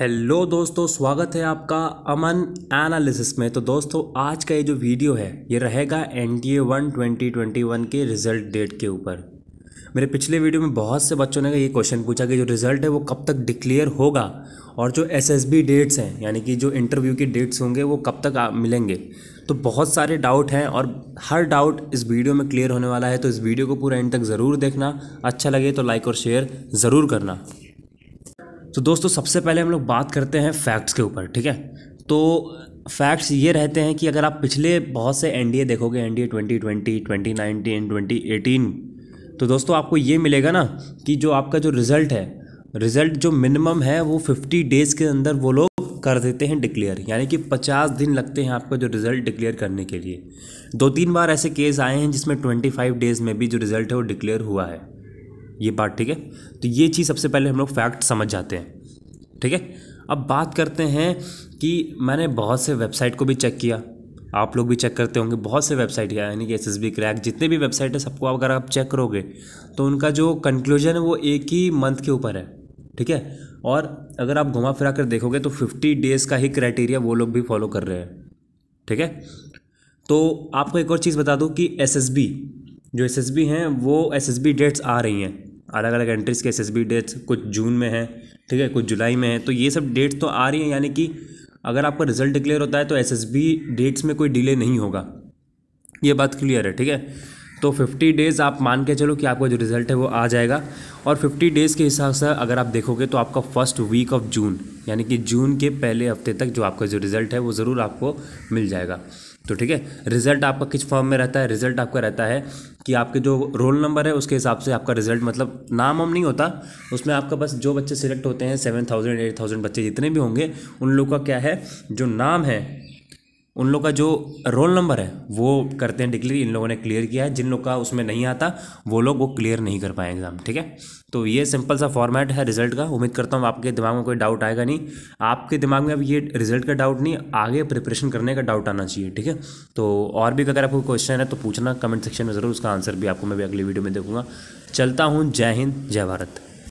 hello दोस्तों स्वागत है आपका अमन एनालिसिस में तो दोस्तों आज का ये जो वीडियो है ये रहेगा N T A one twenty twenty one के रिज़ल्ट डेट के ऊपर मेरे पिछले वीडियो में बहुत से बच्चों ने ये क्वेश्चन पूछा कि जो रिज़ल्ट है वो कब तक डिक्लेयर होगा और जो एस एस बी डेट्स हैं यानी कि जो इंटरव्यू की डेट्स होंगे वो कब तक मिलेंगे तो बहुत सारे डाउट हैं और हर डाउट इस वीडियो में क्लियर होने वाला है तो इस वीडियो को पूरा एंड तक ज़रूर देखना अच्छा लगे तो लाइक और शेयर ज़रूर करना तो दोस्तों सबसे पहले हम लोग बात करते हैं फैक्ट्स के ऊपर ठीक है तो फैक्ट्स ये रहते हैं कि अगर आप पिछले बहुत से एन देखोगे एनडीए 2020, ट्वेंटी ट्वेंटी तो दोस्तों आपको ये मिलेगा ना कि जो आपका जो रिज़ल्ट है रिज़ल्ट जो मिनिमम है वो 50 डेज़ के अंदर वो लोग कर देते हैं डिक्लेयर यानी कि 50 दिन लगते हैं आपका जो रिज़ल्ट डिक्लेयर करने के लिए दो तीन बार ऐसे केस आए हैं जिसमें 25 डेज़ में भी जो रिज़ल्ट है वो डिक्लेयर हुआ है ये बात ठीक है तो ये चीज़ सबसे पहले हम लोग फैक्ट समझ जाते हैं ठीक है अब बात करते हैं कि मैंने बहुत से वेबसाइट को भी चेक किया आप लोग भी चेक करते होंगे बहुत से वेबसाइट यानी कि एस एस बी क्रैक जितने भी वेबसाइट है सबको अगर आप चेक करोगे तो उनका जो कंक्लूजन है वो एक ही मंथ के ऊपर है ठीक है और अगर आप घुमा फिरा कर देखोगे तो फिफ्टी डेज़ का ही क्राइटेरिया वो लोग भी फॉलो कर रहे हैं ठीक है तो आपको एक और चीज़ बता दूँ कि एस एस बी जो एस एस बी हैं वो एस एस बी डेट्स आ रही हैं अलग अलग एंट्रीज़ के एस डेट्स कुछ जून में है ठीक है कुछ जुलाई में है तो ये सब डेट्स तो आ रही हैं यानी कि अगर आपका रिजल्ट डिक्लेयर होता है तो एस डेट्स में कोई डिले नहीं होगा ये बात क्लियर है ठीक है तो 50 डेज़ आप मान के चलो कि आपका जो रिज़ल्ट है वो आ जाएगा और 50 डेज़ के हिसाब से अगर आप देखोगे तो आपका फर्स्ट वीक ऑफ जून यानी कि जून के पहले हफ्ते तक जो आपका जो रिज़ल्ट है वो ज़रूर आपको मिल जाएगा तो ठीक है रिजल्ट आपका किस फॉर्म में रहता है रिजल्ट आपका रहता है कि आपके जो रोल नंबर है उसके हिसाब से आपका रिजल्ट मतलब नाम वाम नहीं होता उसमें आपका बस जो बच्चे सिलेक्ट होते हैं सेवन थाउजेंड एट थाउजेंड बच्चे जितने भी होंगे उन लोग का क्या है जो नाम है उन लोग का जो रोल नंबर है वो करते हैं डिक्लेयर इन लोगों ने क्लियर किया है जिन लोग का उसमें नहीं आता वो लोग वो क्लियर नहीं कर पाए एग्ज़ाम ठीक है तो ये सिंपल सा फॉर्मेट है रिजल्ट का उम्मीद करता हूँ आपके दिमाग में कोई डाउट आएगा नहीं आपके दिमाग में अब ये रिजल्ट का डाउट नहीं आगे प्रिपरेशन करने का डाउट आना चाहिए ठीक है तो और भी अगर आपको क्वेश्चन है तो पूछना कमेंट सेक्शन में ज़रूर उसका आंसर भी आपको मैं भी अगली वीडियो में देखूँगा चलता हूँ जय हिंद जय भारत